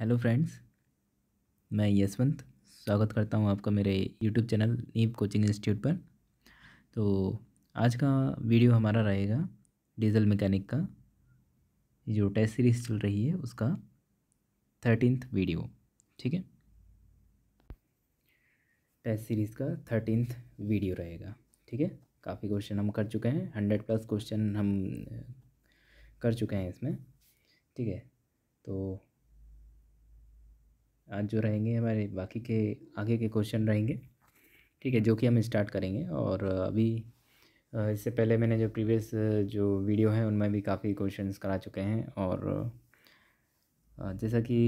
hello friends मैं यशवंत स्वागत करता हूं आपका मेरे YouTube channel Neev coaching institute पर तो आज का वीडियो हमारा रहेगा डीजल मैकेनिक का जो टेस्ट सीरीज़ चल रही है उसका थर्टीनथ वीडियो ठीक है टेस्ट सीरीज़ का थर्टीनथ वीडियो रहेगा ठीक है काफ़ी क्वेश्चन हम कर चुके हैं हंड्रेड प्लस क्वेश्चन हम कर चुके हैं इसमें ठीक है तो आज जो रहेंगे हमारे बाकी के आगे के क्वेश्चन रहेंगे ठीक है जो कि हम स्टार्ट करेंगे और अभी इससे पहले मैंने जो प्रीवियस जो वीडियो है उनमें भी काफ़ी क्वेश्चंस करा चुके हैं और जैसा कि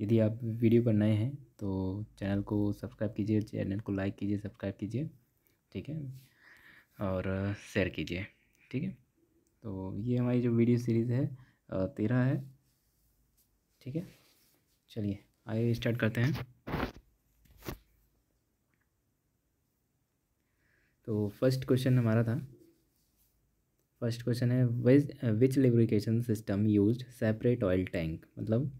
यदि आप वीडियो पर नए हैं तो चैनल को सब्सक्राइब कीजिए चैनल को लाइक कीजिए सब्सक्राइब कीजिए ठीक है और शेयर कीजिए ठीक है तो ये हमारी जो वीडियो सीरीज़ है तेरह है ठीक है चलिए आगे स्टार्ट करते हैं तो फर्स्ट क्वेश्चन हमारा था फर्स्ट क्वेश्चन है which lubrication system use separate oil tank मतलब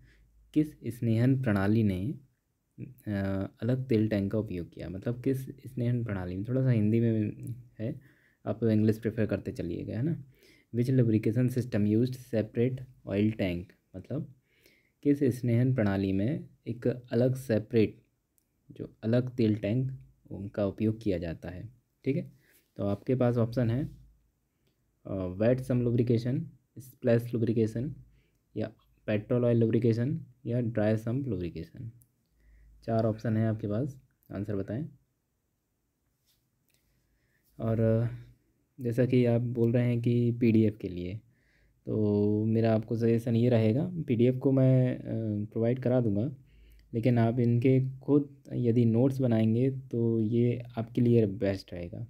किस स्नेहन प्रणाली ने आ, अलग तेल टैंक का उपयोग किया मतलब किस स्नेहन प्रणाली में थोड़ा सा हिंदी में है आप इंग्लिश प्रेफर करते चलिएगा है ना which lubrication system use separate oil tank मतलब किस स्नेहन प्रणाली में एक अलग सेपरेट जो अलग तेल टैंक उनका उपयोग किया जाता है ठीक है तो आपके पास ऑप्शन है wet sump lubrication splash lubrication या पेट्रोल ऑयल लुब्रिकेशन या ड्राई सम लुब्रिकेशन चार ऑप्शन है आपके पास आंसर बताएं और जैसा कि आप बोल रहे हैं कि पीडीएफ के लिए तो मेरा आपको सजेशन ये रहेगा पीडीएफ को मैं प्रोवाइड करा दूँगा लेकिन आप इनके खुद यदि नोट्स बनाएंगे तो ये आपके लिए बेस्ट रहेगा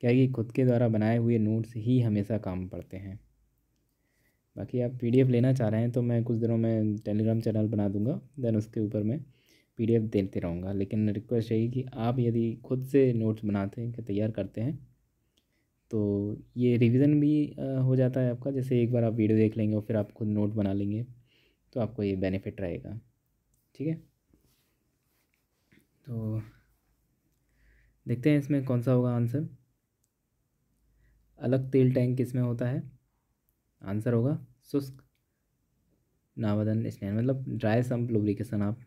क्या कि खुद के द्वारा बनाए हुए नोट्स ही हमेशा काम पड़ते हैं बाकी आप पीडीएफ लेना चाह रहे हैं तो मैं कुछ दिनों में टेलीग्राम चैनल बना दूँगा देन उसके ऊपर मैं पीडीएफ देते रहूँगा लेकिन रिक्वेस्ट यही कि आप यदि खुद से नोट्स बनाते हैं तैयार करते हैं तो ये रिवीजन भी हो जाता है आपका जैसे एक बार आप वीडियो देख लेंगे और फिर आप खुद नोट बना लेंगे तो आपको ये बेनिफिट रहेगा ठीक है तो देखते हैं इसमें कौन सा होगा आंसर अलग तेल टैंक किस में होता है आंसर होगा शुष्क नावदन स्नैन मतलब ड्राई सम्प लुब्रिकेशन आप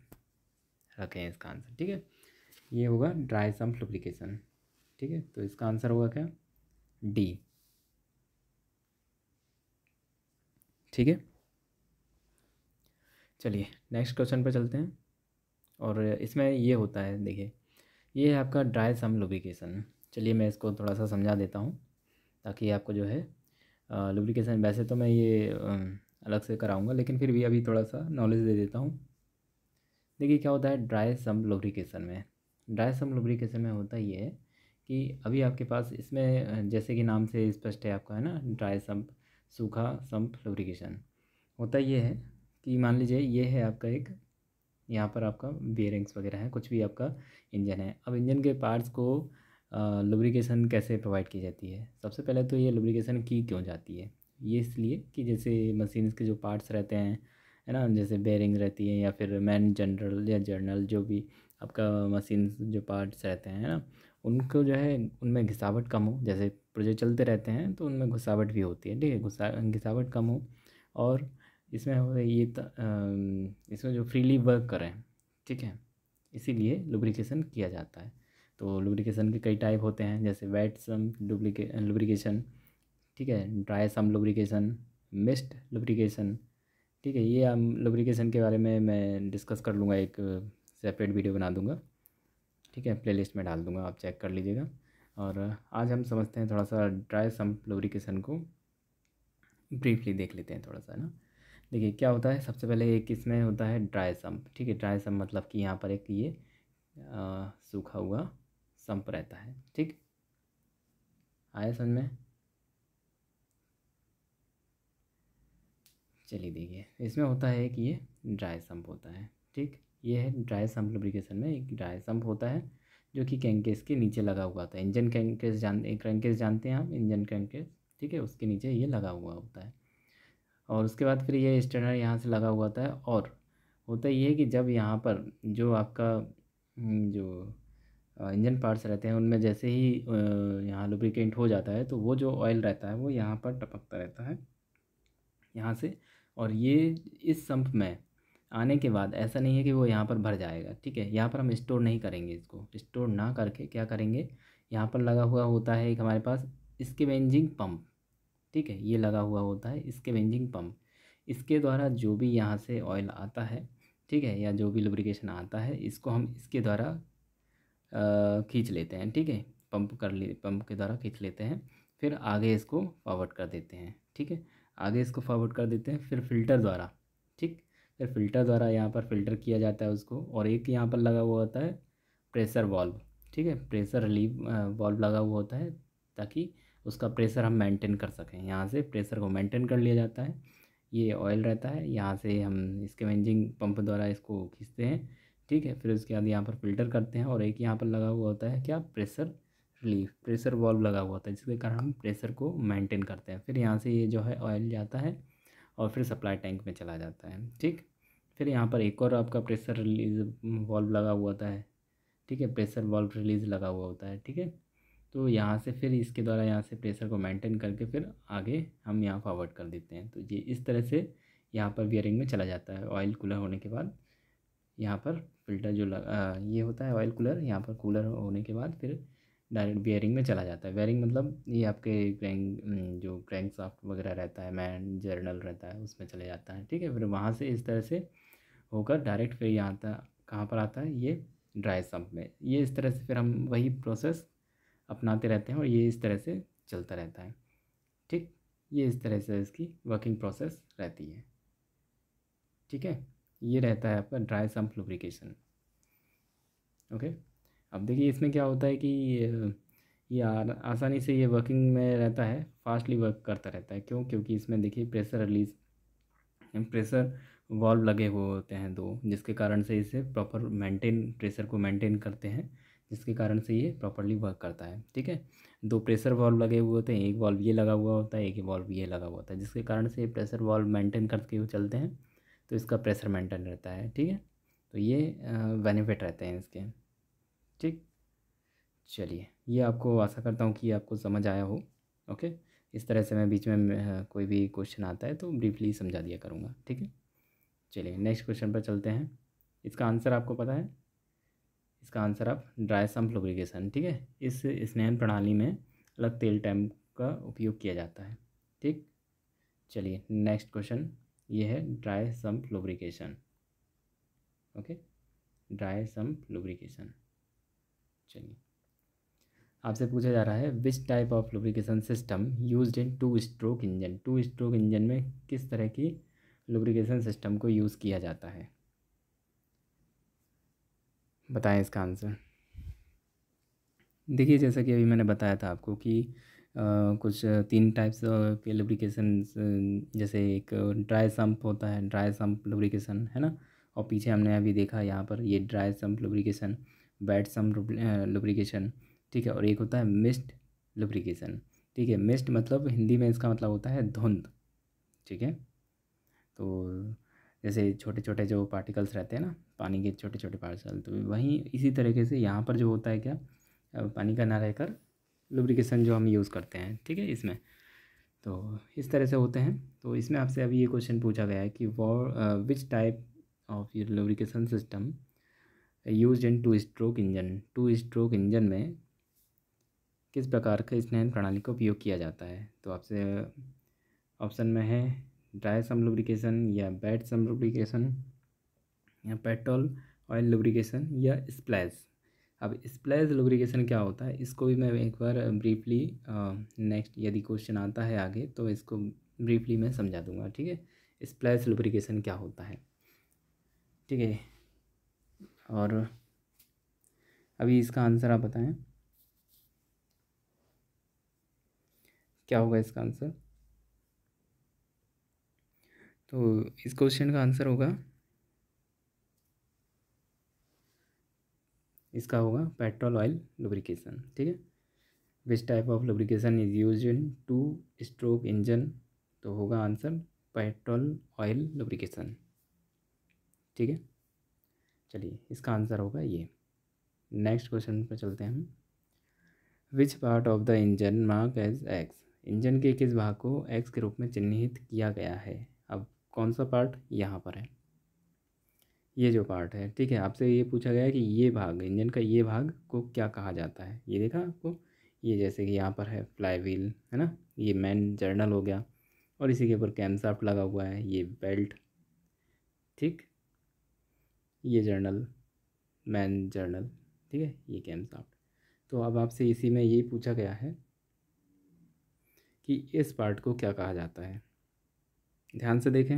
रखें इसका आंसर ठीक है ये होगा ड्राई सम्प लुब्रिकेशन ठीक है तो इसका आंसर होगा क्या डी ठीक है चलिए नेक्स्ट क्वेश्चन पर चलते हैं और इसमें ये होता है देखिए ये है आपका ड्राई सम लुब्रिकेशन चलिए मैं इसको थोड़ा सा समझा देता हूँ ताकि आपको जो है लुब्रिकेशन वैसे तो मैं ये अलग से कराऊंगा लेकिन फिर भी अभी थोड़ा सा नॉलेज दे देता हूँ देखिए क्या होता है ड्राई सम लुब्रिकेशन में ड्राई सम लुब्रिकेशन में होता ये है कि अभी आपके पास इसमें जैसे कि नाम से स्पष्ट है आपका है ना ड्राई सम्प सूखा सम्प लुब्रिकेशन होता ये है कि मान लीजिए ये है आपका एक यहाँ पर आपका बियरिंग्स वगैरह है कुछ भी आपका इंजन है अब इंजन के पार्ट्स को लुब्रिकेशन कैसे प्रोवाइड की जाती है सबसे पहले तो ये लुब्रिकेशन की क्यों जाती है ये इसलिए कि जैसे मशीन्स के जो पार्ट्स रहते हैं है ना जैसे बेरिंग रहती है या फिर मैन जनरल या जर्नल जो भी आपका मशीन जो पार्ट्स रहते हैं है ना उनको जो है उनमें घिसावट कम हो जैसे प्रोजेक्ट चलते रहते हैं तो उनमें घुसावट भी होती है ठीक है घुसा घिसावट कम हो और इसमें हो ये त, आ, इसमें जो फ्रीली वर्क करें ठीक है इसीलिए लुब्रिकेशन किया जाता है तो लुब्रिकेशन के कई टाइप होते हैं जैसे वेट सम लुब्रिकेशन ठीक है dry sump lubrication mist lubrication ठीक है ये हम लुब्रिकेशन के बारे में मैं डिस्कस कर लूँगा एक सेपरेट वीडियो बना दूँगा ठीक है प्लेलिस्ट में डाल दूंगा आप चेक कर लीजिएगा और आज हम समझते हैं थोड़ा सा ड्राई सम प्लोरिकेशन को ब्रीफली देख लेते हैं थोड़ा सा ना देखिए क्या होता है सबसे पहले एक इसमें होता है ड्राई सम्प ठीक है ड्राई सम्प मतलब कि यहाँ पर एक ये सूखा हुआ सम्प रहता है ठीक आया समझ में चलिए देखिए इसमें होता है कि ये ड्राई सम्प होता है ठीक ये है ड्राई सम्प लुब्रिकेशन में एक ड्राई सम्प होता है जो कि कैंकेस के नीचे लगा हुआ होता है इंजन कैंकेस जान क्रैंकेस जानते हैं आप इंजन कैंकेस ठीक है उसके नीचे ये लगा हुआ होता है और उसके बाद फिर ये स्टैंडर यहाँ से लगा हुआ होता है और होता ये है कि जब यहाँ पर जो आपका हम्म, जो इंजन पार्ट्स रहते हैं उनमें जैसे ही यहाँ लुब्रिकेंट हो जाता है तो वो जो ऑयल रहता है वो यहाँ पर टपकता रहता है यहाँ से और ये इस संप में आने के बाद ऐसा नहीं है कि वो यहाँ पर भर जाएगा ठीक है यहाँ पर हम स्टोर नहीं करेंगे इसको स्टोर ना करके क्या करेंगे यहाँ पर लगा हुआ होता है एक हमारे पास इसके वेंजिंग पम्प ठीक है ये लगा हुआ होता है इसके वेंजिंग पम्प इसके द्वारा जो भी यहाँ से ऑयल आता है ठीक है या जो भी लुब्रिकेशन आता है इसको हम इसके द्वारा खींच लेते हैं ठीक है पंप कर ले पंप के द्वारा खींच लेते हैं फिर आगे इसको फॉरवर्ड कर देते हैं ठीक है आगे इसको फॉरवर्ड कर देते हैं फिर फिल्टर द्वारा ठीक फिर फ़िल्टर द्वारा यहाँ पर फ़िल्टर किया जाता है उसको और एक यहाँ पर लगा हुआ होता है प्रेशर वॉल्व ठीक है प्रेशर रिलीव वॉल्व लगा हुआ होता है ताकि उसका प्रेशर हम मेंटेन कर सकें यहाँ से प्रेशर को मेंटेन कर लिया जाता है ये ऑयल रहता है यहाँ से हम इसके वेंजिंग पंप द्वारा इसको खींचते हैं ठीक है फिर उसके बाद यहाँ पर फ़िल्टर करते हैं और एक यहाँ पर लगा हुआ होता है क्या प्रेशर रिलीफ प्रेशर वॉल्व लगा हुआ होता है जिसके कारण हम प्रेशर को मेंटेन करते हैं फिर यहाँ से ये जो है ऑयल जाता है और फिर सप्लाई टैंक में चला जाता है ठीक फिर यहाँ पर एक और आपका प्रेशर रिलीज वॉल्व लगा हुआ होता है ठीक है प्रेशर वॉल्व रिलीज लगा हुआ होता है ठीक है तो यहाँ से फिर इसके द्वारा यहाँ से प्रेशर को मेंटेन करके फिर आगे हम यहाँ फॉरवर्ड कर देते हैं तो ये इस तरह से यहाँ पर वियरिंग में चला जाता है ऑयल कूलर होने के बाद यहाँ पर फिल्टर जो लगा ये होता है ऑयल कूलर यहाँ पर कूलर होने के बाद फिर डायरेक्ट बियरिंग में चला जाता है बियरिंग मतलब ये आपके क्रैंक जो क्रैंक साफ्ट वगैरह रहता है मैन जर्नल रहता है उसमें चले जाता है ठीक है फिर वहाँ से इस तरह से होकर डायरेक्ट फिर यहाँ आता कहाँ पर आता है ये ड्राई सम्प में ये इस तरह से फिर हम वही प्रोसेस अपनाते रहते हैं और ये इस तरह से चलता रहता है ठीक ये इस तरह से इसकी वर्किंग प्रोसेस रहती है ठीक है ये रहता है आपका ड्राई सम्प लुब्रिकेशन ओके अब देखिए इसमें क्या होता है कि ये आसानी से ये वर्किंग में रहता है फास्टली वर्क करता रहता है क्यों क्योंकि इसमें देखिए प्रेशर रिलीज प्रेशर वॉल्व लगे हुए होते हैं दो जिसके कारण से इसे प्रॉपर मेंटेन प्रेशर को मेंटेन करते हैं जिसके कारण से ये प्रॉपरली वर्क करता है ठीक है दो प्रेशर वॉल्व लगे हुए होते हैं एक वॉल्व ये लगा हुआ होता है एक वॉल्व ये लगा हुआ होता है जिसके कारण से ये प्रेशर वॉल्व मेंटेन करके हुए चलते हैं तो इसका प्रेशर मेंटेन रहता है ठीक है तो ये बेनिफिट रहते हैं इसके ठीक चलिए ये आपको आशा करता हूँ कि आपको समझ आया हो ओके इस तरह से मैं बीच में हाँ, कोई भी क्वेश्चन आता है तो ब्रीफली समझा दिया करूँगा ठीक है चलिए नेक्स्ट क्वेश्चन पर चलते हैं इसका आंसर आपको पता है इसका आंसर आप ड्राई सम्प लुब्रिकेशन ठीक है इस स्नैन प्रणाली में अलग तेल टैम का उपयोग किया जाता है ठीक चलिए नेक्स्ट क्वेश्चन ये है dry sump lubrication okay dry sump lubrication चलिए आपसे पूछा जा रहा है which type of lubrication system use in two stroke engine two stroke engine में किस तरह की लुब्रिकेशन सिस्टम को यूज़ किया जाता है बताएं इसका आंसर देखिए जैसा कि अभी मैंने बताया था आपको कि आ, कुछ तीन टाइप्स के लुब्रिकेशन जैसे एक ड्राई सम्प होता है ड्राई सम्प लुब्रिकेशन है ना और पीछे हमने अभी देखा यहाँ पर ये dry sump lubrication wet sump lubrication ठीक है और एक होता है मिस्ड लुब्रिकेशन ठीक है मिस्ड मतलब हिंदी में इसका मतलब होता है धुंध ठीक है तो जैसे छोटे छोटे जो पार्टिकल्स रहते हैं ना पानी के छोटे छोटे पार्सल तो वहीं इसी तरीके से यहाँ पर जो होता है क्या पानी का ना रहकर लुब्रिकेशन जो हम यूज़ करते हैं ठीक है इसमें तो इस तरह से होते हैं तो इसमें आपसे अभी ये क्वेश्चन पूछा गया है कि वॉ which type of your lubrication system use in two stroke engine two stroke engine में किस प्रकार के स्नेहन प्रणाली का उपयोग किया जाता है तो आपसे ऑप्शन में है ड्राई सम लुब्रिकेशन या बैड सम लुब्रिकेशन या पेट्रोल ऑयल लुब्रिकेशन या स्प्लैश अब स्प्लैश लुब्रिकेशन क्या होता है इसको भी मैं एक बार ब्रीफली नेक्स्ट यदि क्वेश्चन आता है आगे तो इसको ब्रीफली मैं समझा दूंगा ठीक है स्प्लैश लुब्रिकेशन क्या होता है ठीक है और अभी इसका आंसर आप बताएं क्या होगा इसका आंसर तो इस क्वेश्चन का आंसर होगा इसका होगा पेट्रोल ऑयल लुब्रिकेशन ठीक है which type of lubrication is use in two stroke engine तो होगा आंसर पेट्रोल ऑयल लुब्रिकेशन ठीक है चलिए इसका आंसर होगा ये नेक्स्ट क्वेश्चन पर चलते हैं हम which part of the engine mark as X engine के किस भाग को एक्स के रूप में चिन्हित किया गया है अब कौन सा पार्ट यहाँ पर है ये जो पार्ट है ठीक है आपसे ये पूछा गया कि ये भाग इंजन का ये भाग को क्या कहा जाता है ये देखा आपको ये जैसे कि यहाँ पर है फ्लाई व्हील है ना ये मैन जर्नल हो गया और इसी के ऊपर कैमसाफ्ट लगा हुआ है ये बेल्ट ठीक ये जर्नल मैन जर्नल ठीक है ये गेम्स आउट तो अब आपसे इसी में यही पूछा गया है कि इस पार्ट को क्या कहा जाता है ध्यान से देखें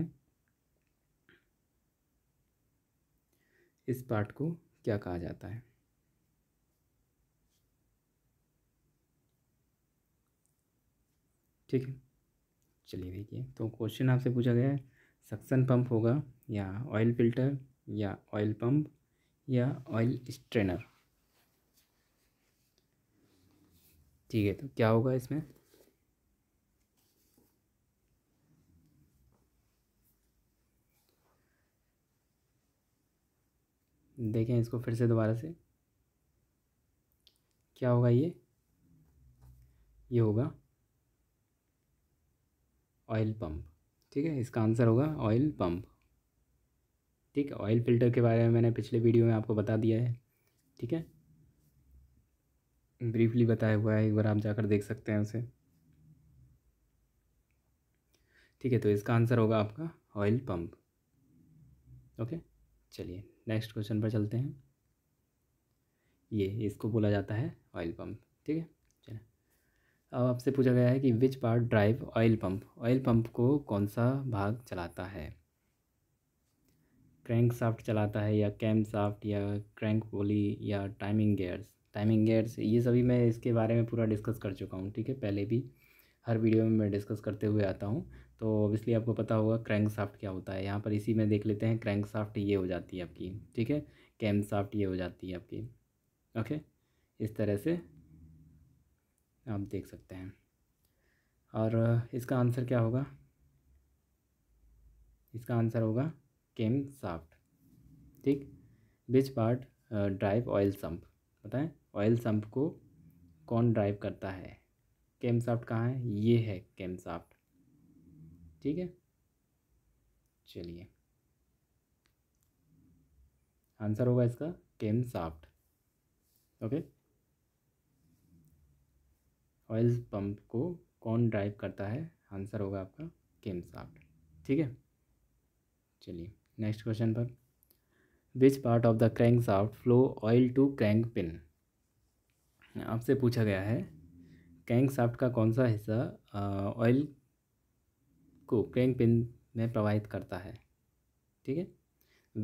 इस पार्ट को क्या कहा जाता है ठीक है चलिए देखिए तो क्वेश्चन आपसे पूछा गया है सक्सन पंप होगा या ऑयल फिल्टर या ऑयल पंप या ऑयल स्ट्रेनर ठीक है तो क्या होगा इसमें देखें इसको फिर से दोबारा से क्या होगा ये ये होगा ऑयल पंप ठीक है इसका आंसर होगा ऑयल पंप ठीक है ऑयल फिल्टर के बारे में मैंने पिछले वीडियो में आपको बता दिया है ठीक है ब्रीफली बताया हुआ है एक बार आप जाकर देख सकते हैं उसे ठीक है तो इसका आंसर होगा आपका ऑयल पंप ओके चलिए नेक्स्ट क्वेश्चन पर चलते हैं ये इसको बोला जाता है ऑयल पंप ठीक है चलिए अब आपसे पूछा गया है कि which part drive oil pump oil pump को कौन सा भाग चलाता है क्रैंक साफ्ट चलाता है या कैम साफ्ट या क्रैंक पोली या टाइमिंग गेयर्स टाइमिंग गेयर्स ये सभी मैं इसके बारे में पूरा डिस्कस कर चुका हूँ ठीक है पहले भी हर वीडियो में मैं डिस्कस करते हुए आता हूँ तो ऑब्वियसली आपको पता होगा क्रैंक साफ्ट क्या होता है यहाँ पर इसी में देख लेते हैं क्रैंक साफ्ट ये हो जाती है आपकी ठीक है कैम साफ्ट ये हो जाती है आपकी ओके इस तरह से आप देख सकते हैं और इसका आंसर क्या होगा इसका आंसर होगा केम साफ्ट ठीक which part drive oil sump बताएं ऑयल सम्प को कौन ड्राइव करता है केम साफ्ट कहाँ है ये है केम साफ्ट ठीक है चलिए आंसर होगा इसका cam shaft okay oil pump को कौन ड्राइव करता है आंसर होगा आपका केम साफ्ट ठीक है चलिए नेक्स्ट क्वेश्चन पर which part of the crank shaft flow oil to crank pin आपसे पूछा गया है क्रैंक साफ्ट का कौन सा हिस्सा ऑयल को क्रैंक पिन में प्रवाहित करता है ठीक है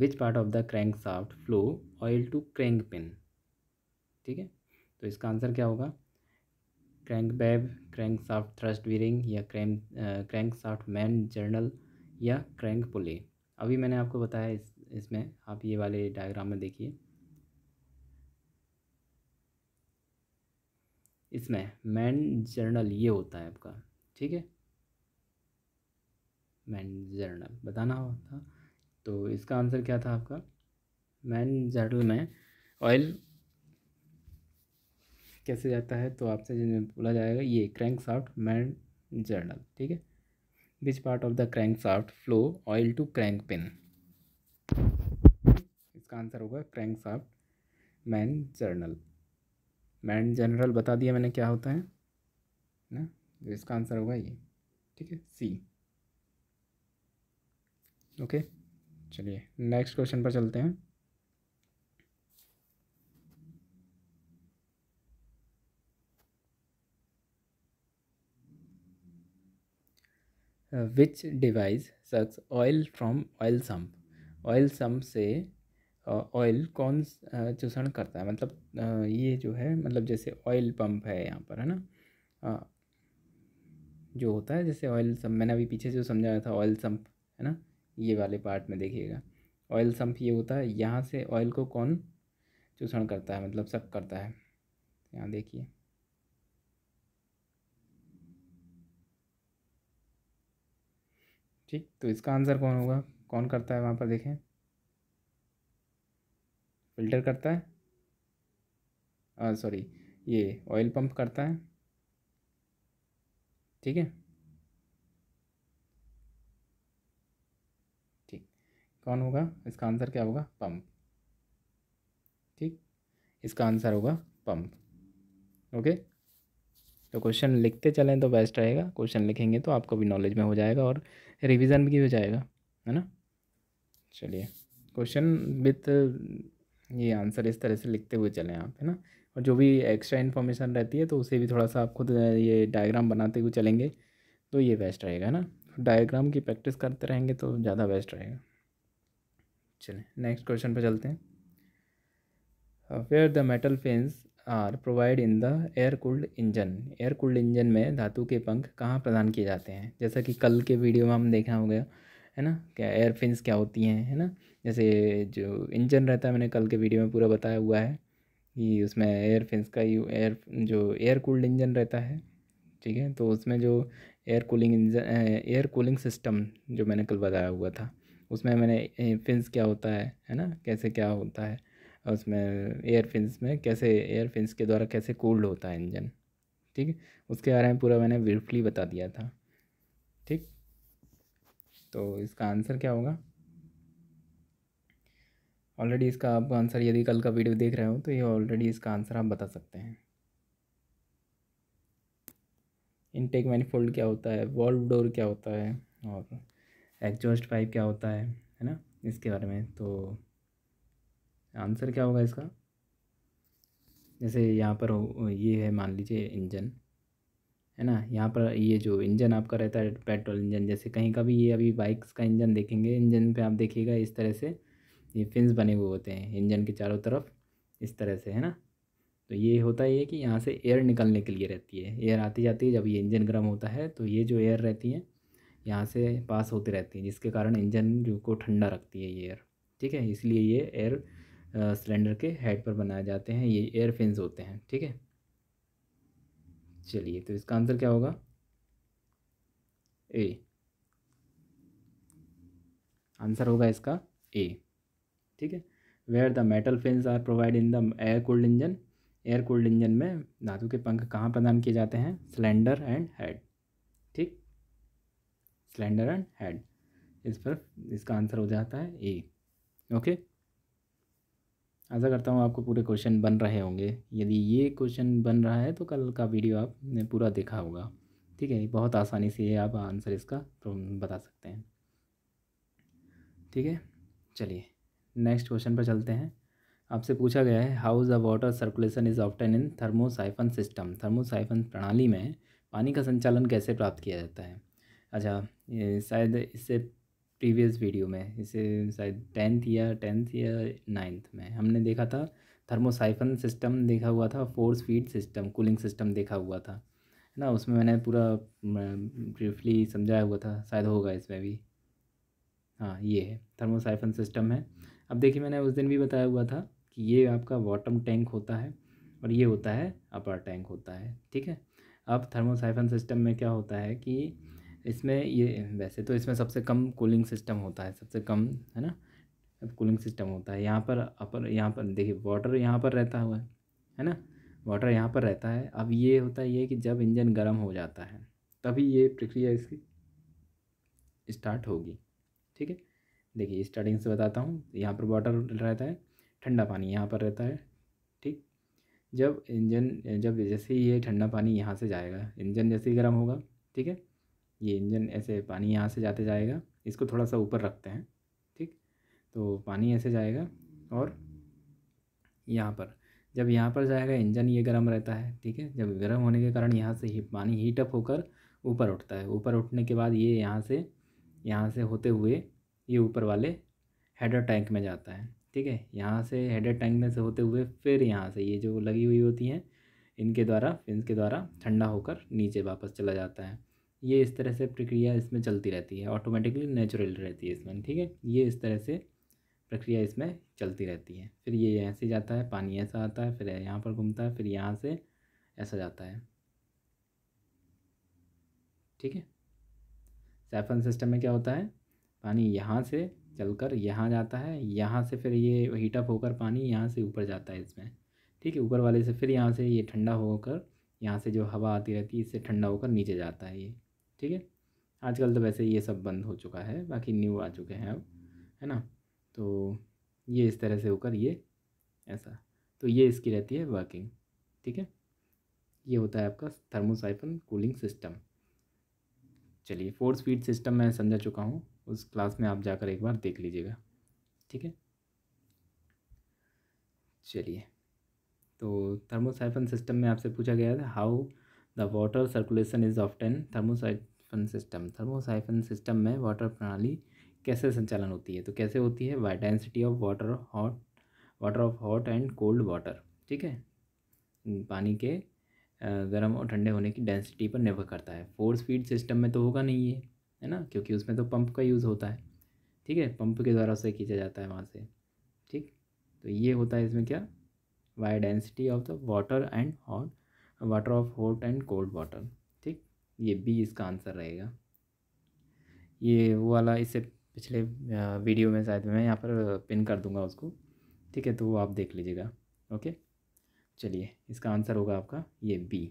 which part of the crank shaft flow oil to crank pin ठीक है तो इसका आंसर क्या होगा crank web crank shaft thrust bearing या crank crank shaft main journal या क्रैंक पुली अभी मैंने आपको बताया इस इसमें आप ये वाले डायग्राम में देखिए इसमें मैन जर्नल ये होता है आपका ठीक है मैन जर्नल बताना था तो इसका आंसर क्या था आपका मैन जर्नल में ऑयल कैसे जाता है तो आपसे जिन्हें बोला जाएगा ये क्रैंक साफ्ट मैन जर्नल ठीक है which part of the crankshaft flow oil to crank pin इसका आंसर होगा shaft main journal main journal बता दिया मैंने क्या होता है ना तो इसका आंसर होगा ये ठीक है सी ओके चलिए नेक्स्ट क्वेश्चन पर चलते हैं which device sucks oil from oil sump oil sump से ऑयल कौन चूषण करता है मतलब ये जो है मतलब जैसे ऑयल पंप है यहाँ पर है ना जो होता है जैसे ऑयल सम्प मैंने अभी पीछे जो समझाया था ऑयल सम्प है ना ये वाले पार्ट में देखिएगा ऑयल सम्प ये होता है यहाँ से ऑयल को कौन चूषण करता है मतलब सब करता है यहाँ देखिए ठीक तो इसका आंसर कौन होगा कौन करता है वहाँ पर देखें फिल्टर करता है सॉरी ये ऑयल पंप करता है ठीक है ठीक कौन होगा इसका आंसर क्या होगा पंप ठीक इसका आंसर होगा पंप ओके तो क्वेश्चन लिखते चलें तो बेस्ट रहेगा क्वेश्चन लिखेंगे तो आपको भी नॉलेज में हो जाएगा और रिविज़न भी हो जाएगा है ना चलिए क्वेश्चन विथ ये आंसर इस तरह से लिखते हुए चलें आप है ना और जो भी एक्स्ट्रा इन्फॉर्मेशन रहती है तो उसे भी थोड़ा सा आप खुद ये डायग्राम बनाते हुए चलेंगे तो ये बेस्ट रहेगा ना डायग्राम की प्रैक्टिस करते रहेंगे तो ज़्यादा बेस्ट रहेगा चलें नेक्स्ट क्वेश्चन पर चलते हैं where the metal fins are provide in the air cooled engine air cooled engine में धातु के पंख कहाँ प्रदान किए जाते हैं जैसा कि कल के वीडियो में हम देखा हो गया है ना क्या एयर फिंस क्या होती हैं है ना जैसे जो इंजन रहता है मैंने कल के वीडियो में पूरा बताया हुआ है कि उसमें एयर फिंस का यू एयर जो एयर कूल्ड इंजन रहता है ठीक है तो उसमें जो air cooling engine air cooling system जो मैंने कल बताया हुआ था उसमें मैंने फिंस क्या होता है है ना कैसे क्या होता है उसमें एयर फिन्स में कैसे एयर फिन्स के द्वारा कैसे कूल्ड होता है इंजन ठीक उसके बारे में पूरा मैंने ब्रीफली बता दिया था ठीक तो इसका आंसर क्या होगा ऑलरेडी इसका आप आंसर यदि कल का वीडियो देख रहे हो तो ये ऑलरेडी इसका आंसर आप बता सकते हैं इनटेक मैनिफोल्ड क्या होता है वॉल्व डोर क्या होता है और एग्जॉस्ट पाइप क्या होता है है ना इसके बारे में तो आंसर क्या होगा इसका जैसे यहाँ पर ये है मान लीजिए इंजन है ना यहाँ पर ये जो इंजन आपका रहता है पेट्रोल इंजन जैसे कहीं का भी ये अभी बाइक्स का इंजन देखेंगे इंजन पे आप देखिएगा इस तरह से ये फिन्स बने हुए होते हैं इंजन के चारों तरफ इस तरह से है ना तो ये होता ही है कि यहाँ से एयर निकलने के लिए रहती है एयर आती जाती है जब ये इंजन गर्म होता है तो ये जो एयर रहती है यहाँ से पास होती रहती है जिसके कारण इंजन जो को ठंडा रखती है ये एयर ठीक है इसलिए ये एयर सिलेंडर के हेड पर बनाए जाते हैं ये एयर फिन्स होते हैं ठीक है चलिए तो इसका आंसर क्या होगा ए आंसर होगा इसका ए ठीक है where the metal fins are provide in the air cooled engine air cooled engine में धातु के पंख कहाँ प्रदान किए जाते हैं सिलेंडर एंड हेड ठीक सिलेंडर एंड हेड इस पर इसका आंसर हो जाता है ए ओके आशा करता हूँ आपको पूरे क्वेश्चन बन रहे होंगे यदि ये क्वेश्चन बन रहा है तो कल का वीडियो आपने पूरा देखा होगा ठीक है बहुत आसानी से आप आंसर इसका प्रॉब्लम तो बता सकते हैं ठीक है चलिए नेक्स्ट क्वेश्चन पर चलते हैं आपसे पूछा गया है how the water circulation is obtain in thermosiphon system thermosiphon प्रणाली में पानी का संचालन कैसे प्राप्त किया जाता है अच्छा शायद इससे प्रीवियस वीडियो में इसे शायद टेंथ या टेंथ या नाइन्थ में हमने देखा था थर्मोसाइफन सिस्टम देखा हुआ था force feed system cooling system देखा हुआ था है ना उसमें मैंने पूरा ब्रीफली समझाया हुआ था शायद होगा इसमें भी हाँ ये है थर्मोसाइफन सिस्टम है अब देखिए मैंने उस दिन भी बताया हुआ था कि ये आपका बॉटम टैंक होता है और ये होता है अपर टैंक होता है ठीक है अब थर्मोसाइफन सिस्टम में क्या होता है कि इसमें ये वैसे तो इसमें सबसे कम कूलिंग सिस्टम होता है सबसे कम है ना कूलिंग सिस्टम होता है यहाँ पर अपर यहाँ पर देखिए वाटर यहाँ पर रहता हुआ है है ना वाटर यहाँ पर रहता है अब ये होता ये कि जब इंजन गर्म हो जाता है तभी ये प्रक्रिया इसकी स्टार्ट होगी ठीक है देखिए स्टार्टिंग से बताता हूँ यहाँ पर वाटर रहता है ठंडा पानी यहाँ पर रहता है ठीक जब इंजन जब जैसे ही ये ठंडा पानी यहाँ से जाएगा इंजन जैसे ही गर्म होगा ठीक है ये इंजन ऐसे पानी यहाँ से जाते जाएगा इसको थोड़ा सा ऊपर रखते हैं ठीक तो पानी ऐसे जाएगा और यहाँ पर जब यहाँ पर जाएगा इंजन ये गर्म रहता है ठीक है जब गर्म होने के कारण यहाँ से ही पानी हीटअप होकर ऊपर उठता है ऊपर उठने के बाद ये यहाँ से यहाँ से होते हुए ये ऊपर वाले हेडर टैंक में जाता है ठीक है यहाँ से हेडर टैंक में से होते हुए फिर यहाँ से ये जो लगी हुई होती हैं इनके द्वारा फिन्स के द्वारा ठंडा होकर नीचे वापस चला जाता है ये इस तरह से प्रक्रिया इसमें चलती रहती है ऑटोमेटिकली नेचुरल रहती है इसमें ठीक है ये इस तरह से प्रक्रिया इसमें चलती रहती है फिर ये यहाँ से जाता है पानी ऐसा आता है फिर यहाँ पर घूमता है फिर यहाँ से ऐसा जाता है ठीक है सैफन सिस्टम में क्या होता है पानी यहाँ से चलकर यहाँ जाता है यहाँ से फिर ये हीटअप होकर पानी यहाँ से ऊपर जाता है इसमें ठीक है ऊपर वाले से फिर यहाँ से ये ठंडा होकर यहाँ से जो हवा आती रहती है इससे ठंडा होकर नीचे जाता है ये ठीक है आजकल तो वैसे ये सब बंद हो चुका है बाकी न्यू आ चुके हैं अब है ना तो ये इस तरह से होकर ये ऐसा तो ये इसकी रहती है वर्किंग ठीक है ये होता है आपका थर्मोसाइफन कूलिंग सिस्टम चलिए फोर स्पीड सिस्टम मैं समझा चुका हूँ उस क्लास में आप जाकर एक बार देख लीजिएगा ठीक है चलिए तो थर्मोसाइफन सिस्टम में आपसे पूछा गया था how the water circulation is obtain thermosiphon system thermosiphon system में वाटर प्रणाली कैसे संचालन होती है तो कैसे होती है why density of water hot water of hot and cold water ठीक है पानी के गर्म और ठंडे होने की डेंसिटी पर निर्भर करता है फोर स्पीड सिस्टम में तो होगा नहीं ये है ना क्योंकि उसमें तो पंप का यूज़ होता है ठीक है पंप के द्वारा उसे खींचा जाता है वहाँ से ठीक तो ये होता है इसमें क्या why density of the water and hot water of hot and cold water ठीक ये बी इसका आंसर रहेगा ये वो वाला इससे पिछले वीडियो में शायद मैं यहाँ पर पिन कर दूँगा उसको ठीक है तो वो आप देख लीजिएगा ओके चलिए इसका आंसर होगा आपका ये बी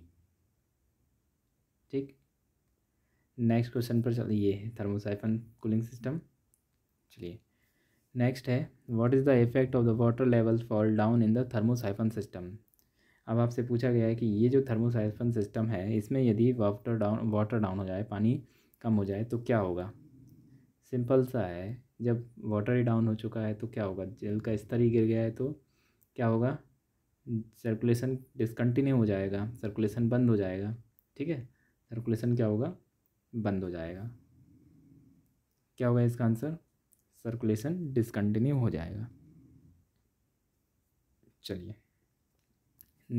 ठीक नेक्स्ट क्वेश्चन पर चलिए ये है थर्मोसाइफन कूलिंग सिस्टम चलिए नेक्स्ट है what is the effect of the water level fall down in the thermosiphon system अब आपसे पूछा गया है कि ये जो थर्मोसाइफन सिस्टम है इसमें यदि वाटर डाउन वाटर डाउन हो जाए पानी कम हो जाए तो क्या होगा सिंपल सा है जब वाटर ही डाउन हो चुका है तो क्या होगा जल का स्तर ही गिर गया है तो क्या होगा सर्कुलेशन डिसकन्टिन्यू हो जाएगा सर्कुलेशन बंद हो जाएगा ठीक है सर्कुलेशन क्या होगा बंद हो जाएगा क्या होगा इसका आंसर सर्कुलेशन डिसकन्टिन्यू हो जाएगा चलिए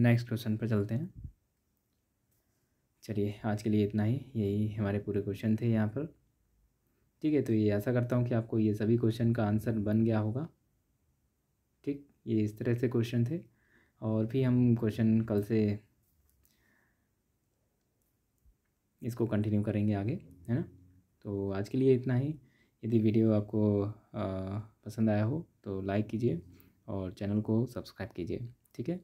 नेक्स्ट क्वेश्चन पर चलते हैं चलिए आज के लिए इतना ही यही हमारे पूरे क्वेश्चन थे यहाँ पर ठीक है तो ये ऐसा करता हूँ कि आपको ये सभी क्वेश्चन का आंसर बन गया होगा ठीक ये इस तरह से क्वेश्चन थे और भी हम क्वेश्चन कल से इसको कंटिन्यू करेंगे आगे है ना तो आज के लिए इतना ही यदि वीडियो आपको आ, पसंद आया हो तो लाइक कीजिए और चैनल को सब्सक्राइब कीजिए ठीक है